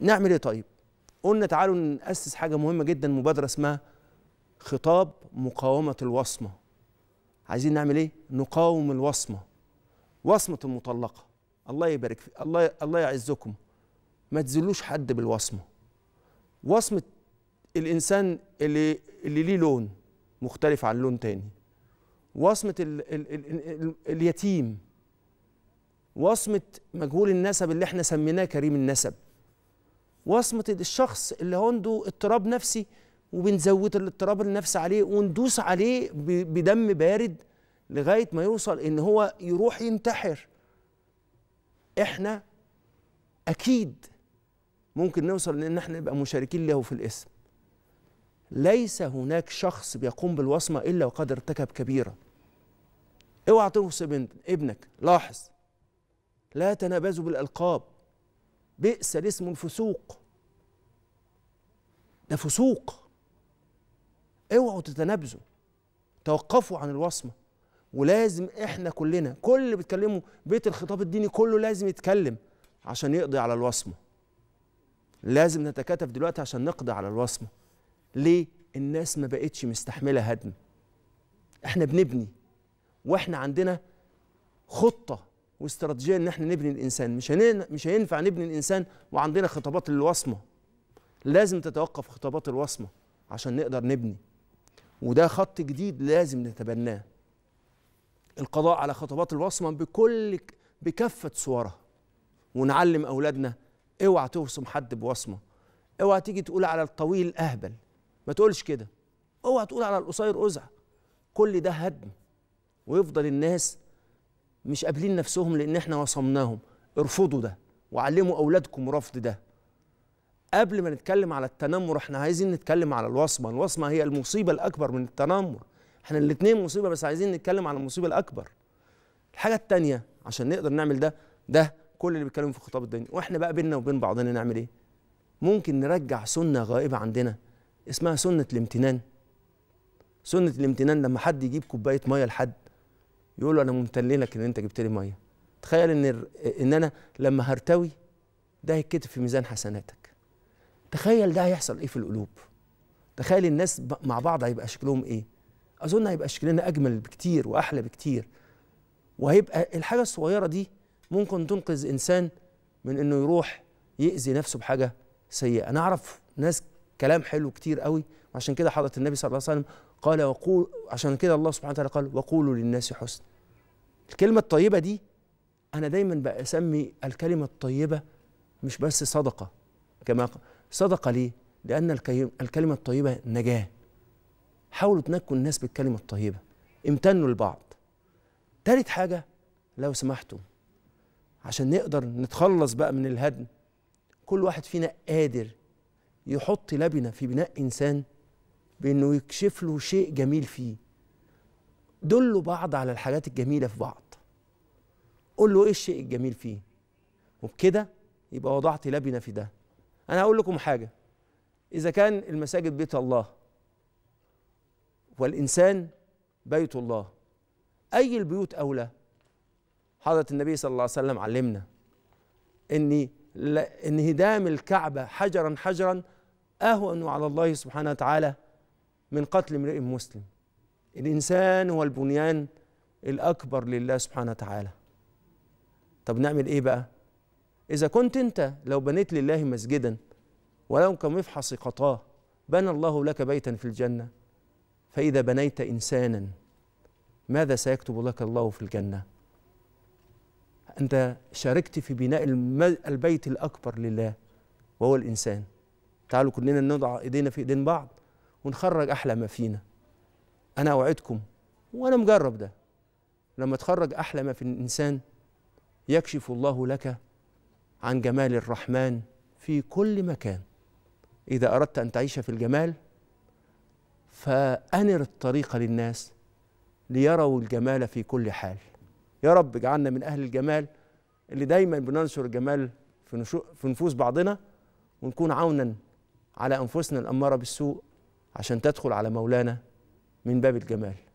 نعمل ايه طيب قلنا تعالوا نأسس حاجة مهمة جدا مبادرة اسمها خطاب مقاومة الوصمة عايزين نعمل ايه نقاوم الوصمة وصمة المطلقة الله يبارك في. الله ي... الله يعزكم ما تذلوش حد بالوصمة وصمة الإنسان اللي اللي ليه لون مختلف عن لون تاني وصمة ال... ال... ال... اليتيم وصمة مجهول النسب اللي احنا سميناه كريم النسب وصمة الشخص اللي عنده اضطراب نفسي وبنزود الاضطراب النفسي عليه وندوس عليه بدم بارد لغاية ما يوصل ان هو يروح ينتحر احنا اكيد ممكن نوصل لان احنا نبقى مشاركين له في الاسم ليس هناك شخص بيقوم بالوصمة الا وقد ارتكب كبيرة اوعى توصي ابنك لاحظ لا تنابزوا بالالقاب بئس الاسم الفسوق ده فسوق اوعوا تتنابزوا توقفوا عن الوصمه ولازم احنا كلنا كل اللي بيتكلموا بيت الخطاب الديني كله لازم يتكلم عشان يقضي على الوصمه لازم نتكاتف دلوقتي عشان نقضي على الوصمه ليه الناس ما بقتش مستحمله هدم احنا بنبني واحنا عندنا خطه واستراتيجيه ان احنا نبني الانسان مش مش هينفع نبني الانسان وعندنا خطابات للوصمه لازم تتوقف خطابات الوصمه عشان نقدر نبني وده خط جديد لازم نتبناه القضاء على خطابات الوصمه بكل بكافه صورها ونعلم اولادنا اوعى توصم حد بوصمه اوعى تيجي تقول على الطويل اهبل ما تقولش كده اوعى تقول على القصير ازع كل ده هدم ويفضل الناس مش قابلين نفسهم لان احنا وصمناهم ارفضوا ده وعلموا اولادكم رفض ده قبل ما نتكلم على التنمر احنا عايزين نتكلم على الوصمه الوصمه هي المصيبه الاكبر من التنمر احنا الاثنين مصيبه بس عايزين نتكلم على المصيبه الاكبر الحاجه الثانيه عشان نقدر نعمل ده ده كل اللي بيتكلموا في الخطاب الديني واحنا بقى بيننا وبين بعضنا نعمل ايه ممكن نرجع سنه غائبه عندنا اسمها سنه الامتنان سنه الامتنان لما حد يجيب كوبايه ميه لحد يقول له انا ممتن لك ان انت جبت لي ميه تخيل ان ان انا لما هرتوي ده هيتكتب في ميزان حسناتك تخيل ده هيحصل ايه في القلوب تخيل الناس مع بعض هيبقى شكلهم ايه اظن هيبقى شكلنا اجمل بكتير واحلى بكتير وهيبقى الحاجه الصغيره دي ممكن تنقذ انسان من انه يروح يأذي نفسه بحاجه سيئه انا اعرف ناس كلام حلو كتير قوي عشان كده حضرة النبي صلى الله عليه وسلم قال وقول عشان كده الله سبحانه وتعالى قال وقولوا للناس حسن الكلمة الطيبة دي أنا دايما أسمي الكلمة الطيبة مش بس صدقة كما صدقة ليه؟ لأن الكلمة الطيبة نجاة حاولوا تنكوا الناس بالكلمة الطيبة امتنوا لبعض تالت حاجة لو سمحتوا عشان نقدر نتخلص بقى من الهدم كل واحد فينا قادر يحط لبنة في بناء إنسان بأنه يكشف له شيء جميل فيه دلوا بعض على الحاجات الجميله في بعض قول له ايه الشيء الجميل فيه وبكده يبقى وضعت لبنه في ده انا هقول لكم حاجه اذا كان المساجد بيت الله والانسان بيت الله اي البيوت اولى حضره النبي صلى الله عليه وسلم علمنا ان انهدام الكعبه حجرا حجرا اهون على الله سبحانه وتعالى من قتل امرئ مسلم الإنسان هو البنيان الأكبر لله سبحانه وتعالى طب نعمل إيه بقى إذا كنت أنت لو بنيت لله مسجدا ولو كمفحص قطاه بنى الله لك بيتا في الجنة فإذا بنيت إنسانا ماذا سيكتب لك الله في الجنة أنت شاركت في بناء البيت الأكبر لله وهو الإنسان تعالوا كلنا نضع إيدينا في إيدين بعض ونخرج أحلى ما فينا انا اوعدكم وانا مجرب ده لما تخرج احلى ما في الانسان يكشف الله لك عن جمال الرحمن في كل مكان اذا اردت ان تعيش في الجمال فانر الطريق للناس ليروا الجمال في كل حال يا رب اجعلنا من اهل الجمال اللي دايما بننشر الجمال في, في نفوس بعضنا ونكون عونا على انفسنا الاماره بالسوء عشان تدخل على مولانا من باب الجمال